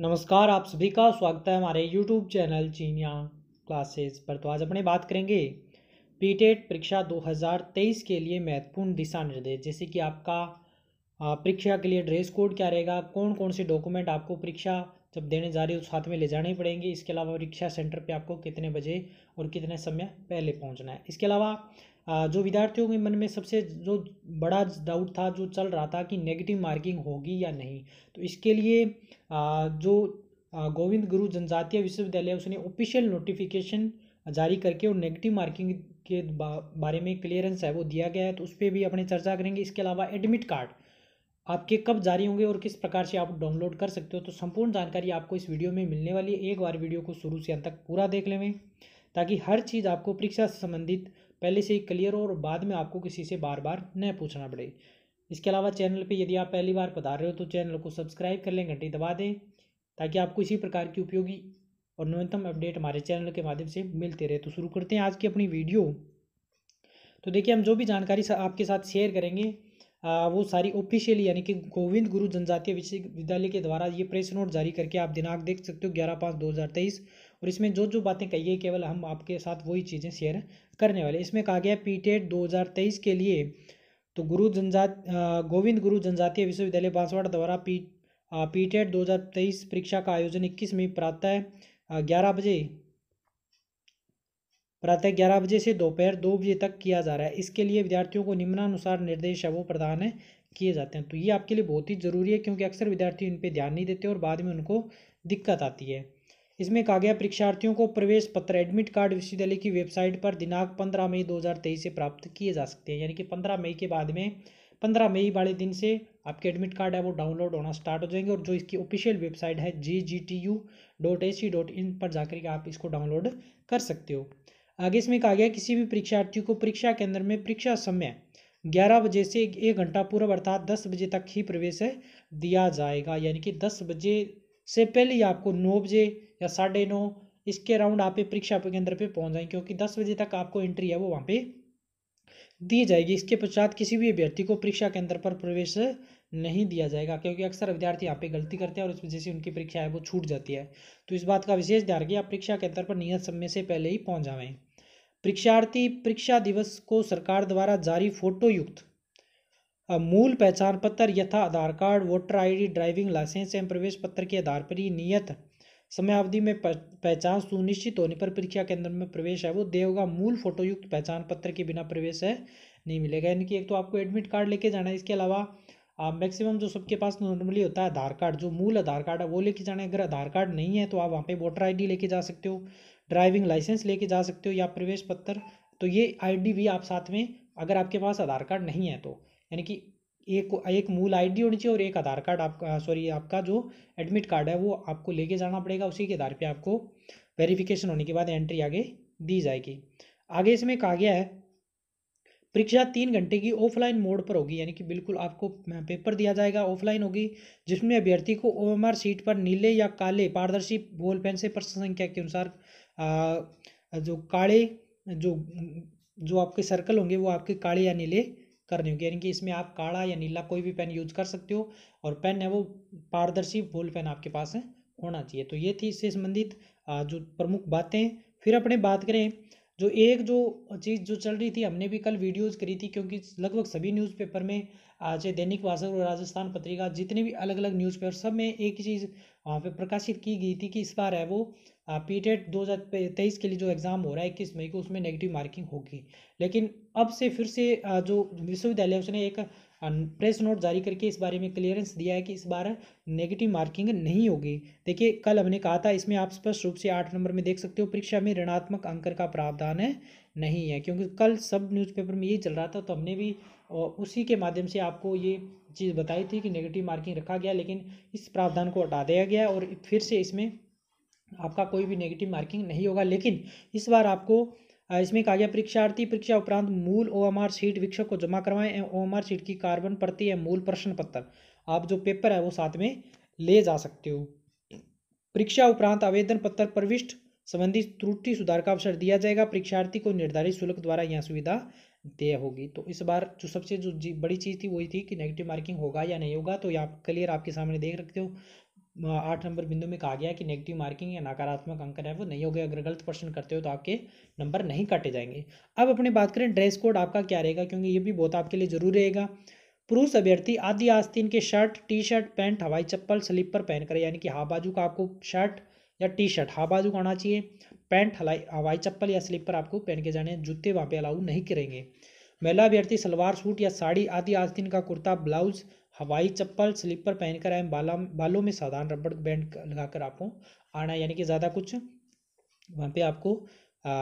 नमस्कार आप सभी का स्वागत है हमारे यूट्यूब चैनल चीनिया क्लासेस पर तो आज अपने बात करेंगे पीटेट e परीक्षा 2023 के लिए महत्वपूर्ण दिशा निर्देश जैसे कि आपका परीक्षा के लिए ड्रेस कोड क्या रहेगा कौन कौन से डॉक्यूमेंट आपको परीक्षा जब देने जा रही है उस हाथ में ले जाने पड़ेंगे इसके अलावा परीक्षा सेंटर पर आपको कितने बजे और कितने समय पहले पहुँचना है इसके अलावा जो विद्यार्थियों के मन में सबसे जो बड़ा डाउट था जो चल रहा था कि नेगेटिव मार्किंग होगी या नहीं तो इसके लिए जो गोविंद गुरु जनजातीय विश्वविद्यालय उसने ऑफिशियल नोटिफिकेशन जारी करके और नेगेटिव मार्किंग के बारे में क्लियरेंस है वो दिया गया है तो उस पर भी अपने चर्चा करेंगे इसके अलावा एडमिट कार्ड आपके कब जारी होंगे और किस प्रकार से आप डाउनलोड कर सकते हो तो संपूर्ण जानकारी आपको इस वीडियो में मिलने वाली है एक बार वीडियो को शुरू से अंत तक पूरा देख लेवें ताकि हर चीज़ आपको परीक्षा से संबंधित पहले से ही क्लियर हो और बाद में आपको किसी से बार बार न पूछना पड़े इसके अलावा चैनल पे यदि आप पहली बार पधार रहे हो तो चैनल को सब्सक्राइब कर लें घंटी दबा दें ताकि आपको इसी प्रकार की उपयोगी और न्यूनतम अपडेट हमारे चैनल के माध्यम से मिलते रहे तो शुरू करते हैं आज की अपनी वीडियो तो देखिए हम जो भी जानकारी आपके साथ शेयर करेंगे आ, वो सारी ऑफिशियली यानी कि गोविंद गुरु जनजातीय विश्वविद्यालय के द्वारा ये प्रेस नोट जारी करके आप दिनांक देख सकते हो ग्यारह पाँच दो हज़ार तेईस और इसमें जो जो बातें कही है केवल हम आपके साथ वही चीज़ें शेयर करने वाले इसमें कहा गया पी टेट दो के लिए तो गुरु जनजात गोविंद गुरु जनजातीय विश्वविद्यालय बांसवाड़ा द्वारा पी पी टेट दो परीक्षा का आयोजन इक्कीस मई प्रातः ग्यारह बजे प्रातः ग्यारह बजे से दोपहर दो बजे तक किया जा रहा है इसके लिए विद्यार्थियों को निम्नानुसार निर्देश है वो प्रदान है किए जाते हैं तो ये आपके लिए बहुत ही ज़रूरी है क्योंकि अक्सर विद्यार्थी इन पर ध्यान नहीं देते और बाद में उनको दिक्कत आती है इसमें कहा गया परीक्षार्थियों को प्रवेश पत्र एडमिट कार्ड विश्वविद्यालय की वेबसाइट पर दिनांक पंद्रह मई दो हज़ार तेईस से प्राप्त किए जा सकते हैं यानी कि पंद्रह मई के बाद में पंद्रह मई वाले दिन से आपके एडमिट कार्ड है वो डाउनलोड होना स्टार्ट हो जाएंगे और जो इसकी ऑफिशियल वेबसाइट है G G T U dot A C dot in पर जाकर के आप इसको डाउनलोड कर सकते हो आगे इसमें कहा गया किसी भी परीक्षार्थी को परीक्षा केंद्र में परीक्षा समय ग्यारह बजे से एक घंटा पूर्व अर्थात दस बजे तक ही प्रवेश दिया जाएगा यानी कि दस बजे से पहले ही आपको नौ बजे या साढ़े नौ इसके अराउंड आप परीक्षा केंद्र पे पहुंच जाएं क्योंकि दस बजे तक आपको एंट्री है वो वहाँ पे दी जाएगी इसके पश्चात किसी भी अभ्यर्थी को परीक्षा केंद्र पर प्रवेश नहीं दिया जाएगा क्योंकि अक्सर विद्यार्थी यहाँ पे गलती करते हैं और इस वजह से उनकी परीक्षा है वो छूट जाती है तो इस बात का विशेष ध्यान रखिए आप परीक्षा केंद्र पर नियत समय से पहले ही पहुँच जाएँ परीक्षार्थी परीक्षा दिवस को सरकार द्वारा जारी फोटो युक्त मूल पहचान पत्र यथा Aadhaar card voter ID driving licence एवं प्रवेश पत्र के आधार पर ही नियत समय अवधि में पहचान सुनिश्चित होने पर परीक्षा केंद्र में प्रवेश है वो देगा मूल फोटोयुक्त पहचान पत्र के बिना प्रवेश है नहीं मिलेगा यानी कि एक तो आपको एडमिट कार्ड लेके जाना है इसके अलावा मैक्सिमम जो सबके पास नॉर्मली होता है आधार कार्ड जो मूल आधार कार्ड है वो लेके जाना है अगर आधार कार्ड नहीं है तो आप वहाँ पे वोटर आईडी लेके जा सकते हो ड्राइविंग लाइसेंस लेके जा सकते हो या प्रवेश पत्र तो ये आईडी भी आप साथ में अगर आपके पास आधार कार्ड नहीं है तो यानी कि एक एक मूल आईडी होनी चाहिए और एक आधार कार्ड आपका सॉरी आपका जो एडमिट कार्ड है वो आपको लेके जाना पड़ेगा उसी के आधार पे आपको वेरिफिकेशन होने के बाद एंट्री आगे दी जाएगी आगे इसमें कहा गया है परीक्षा तीन घंटे की ऑफलाइन मोड पर होगी यानी कि बिल्कुल आपको पेपर दिया जाएगा ऑफलाइन होगी जिसमें अभ्यर्थी को ओ सीट पर नीले या काले पारदर्शी बोल पेन से प्रश्न संख्या के अनुसार जो काले जो जो आपके सर्कल होंगे वो आपके काले या नीले करने होंगे यानी कि इसमें आप काढ़ा या नीला कोई भी पेन यूज कर सकते हो और पेन है वो पारदर्शी बोल पेन आपके पास होना चाहिए तो ये थी इससे संबंधित जो प्रमुख बातें फिर अपने बात करें जो एक जो चीज़ जो चल रही थी हमने भी कल वीडियोज़ करी थी क्योंकि लगभग सभी न्यूज़पेपर में आज दैनिक भास्कर और राजस्थान पत्रिका जितने भी अलग अलग न्यूज़पेपर सब में एक ही चीज़ वहाँ पे प्रकाशित की गई थी कि इस बार है वो पीटेट e दो हज़ार तेईस के लिए जो एग्ज़ाम हो रहा है इक्कीस मई को उसमें नेगेटिव मार्किंग होगी लेकिन अब से फिर से जो विश्वविद्यालय उसने एक हाँ, प्रेस नोट जारी करके इस बारे में क्लियरेंस दिया है कि इस बार नेगेटिव मार्किंग नहीं होगी देखिए कल हमने कहा था इसमें आप स्पष्ट रूप से आठ नंबर में देख सकते हो परीक्षा में ऋणात्मक अंकर का प्रावधान है नहीं है क्योंकि कल सब न्यूज़पेपर में ये चल रहा था तो हमने भी उसी के माध्यम से आपको ये चीज़ बताई थी कि नेगेटिव मार्किंग रखा गया लेकिन इस प्रावधान को हटा दिया गया और फिर से इसमें आपका कोई भी नेगेटिव मार्किंग नहीं होगा लेकिन इस बार आपको इसमें कहा गया परीक्षार्थी परीक्षा उपरांत मूल ओ एम आर सीट वीक्षक को जमा करवाएं एवं आर सीट की कार्बन प्रति या मूल प्रश्न पत्र आप जो पेपर है वो साथ में ले जा सकते हो परीक्षा उपरांत आवेदन पत्र प्रविष्ट संबंधी त्रुटि सुधार का अवसर दिया जाएगा परीक्षार्थी को निर्धारित शुल्क द्वारा यह सुविधा दे होगी तो इस बार जो सबसे जो बड़ी चीज़ थी वही थी कि नेगेटिव मार्किंग होगा या नहीं होगा तो यहाँ क्लियर आपके सामने देख रखते हो आठ नंबर बिंदु में कहा गया है कि नेगेटिव मार्किंग या नकारात्मक अंकन है वो नहीं हो गया अगर गलत प्रश्न करते हो तो आपके नंबर नहीं काटे जाएंगे अब अपने बात करें ड्रेस कोड आपका क्या रहेगा क्योंकि ये भी बहुत आपके लिए जरूरी रहेगा पुरुष अभ्यर्थी आदि आस्तीन के शर्ट टी शर्ट पैंट हवाई चप्पल स्लीपर पहनकर यानी कि हाफ बाजू का आपको शर्ट या टी शर्ट हाफ बाजू का होना चाहिए पैंट हवाई चप्पल या स्लीपर आपको पहन के जाने जूते वहाँ पे अलाउ नहीं करेंगे महिला अभ्यर्थी सलवार सूट या साड़ी आदि आस्तीन का कुर्ता ब्लाउज हवाई चप्पल स्लीपर पहनकर एवं बाला बालों में साधारण रबड़ बैंड लगाकर आपको आना यानी कि ज़्यादा कुछ वहाँ पे आपको आ,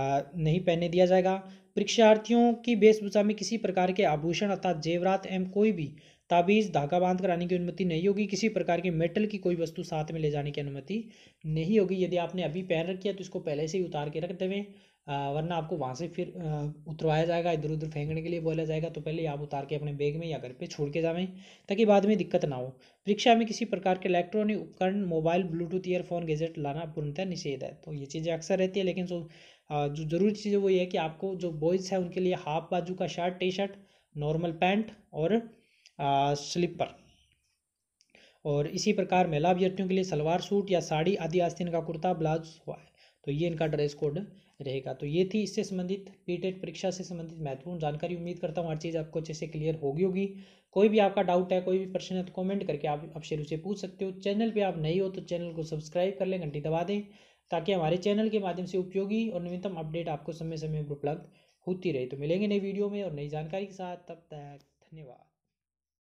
नहीं पहनने दिया जाएगा परीक्षार्थियों की वेशभूषा में किसी प्रकार के आभूषण अर्थात जेवरात एवं कोई भी ताबीज़ धागा बांध कर आने की अनुमति नहीं होगी किसी प्रकार के मेटल की कोई वस्तु साथ में ले जाने की अनुमति नहीं होगी यदि आपने अभी पहन रखी है तो इसको पहले से ही उतार के रख देवें वरना आपको वहाँ से फिर उतरवाया जाएगा इधर उधर फेंकने के लिए बोला जाएगा तो पहले आप उतार के अपने बैग में या घर पे छोड़ के जावें ताकि बाद में दिक्कत ना हो परीक्षा में किसी प्रकार के इलेक्ट्रॉनिक उपकरण मोबाइल ब्लूटूथ ईयरफोन गैजेट लाना पूर्णतः निषेध है तो ये चीज़ें अक्सर रहती है लेकिन जो जो ज़रूरी चीज़ है वो ये है कि आपको जो बॉयज़ है उनके लिए हाफ बाजू का shirt T shirt normal pant और स्लीपर और इसी प्रकार महिला अभ्यर्थियों के लिए सलवार सूट या साड़ी आदि आस्तीन का कुर्ता ब्लाउज तो ये इनका ड्रेस कोड रहेगा तो ये थी इससे संबंधित पीटेट e परीक्षा से संबंधित महत्वपूर्ण जानकारी उम्मीद करता हूँ हर चीज़ आपको अच्छे से क्लियर होगी होगी कोई भी आपका डाउट है कोई भी प्रश्न है तो कॉमेंट करके आप आपसे रुचि पूछ सकते हो चैनल पर आप नहीं हो तो चैनल को सब्सक्राइब कर लें घंटी दबा दें ताकि हमारे चैनल के माध्यम से उपयोगी और नवीनतम अपडेट आपको समय समय पर उपलब्ध होती रहे तो मिलेंगे नई वीडियो में और नई जानकारी के साथ तब तक धन्यवाद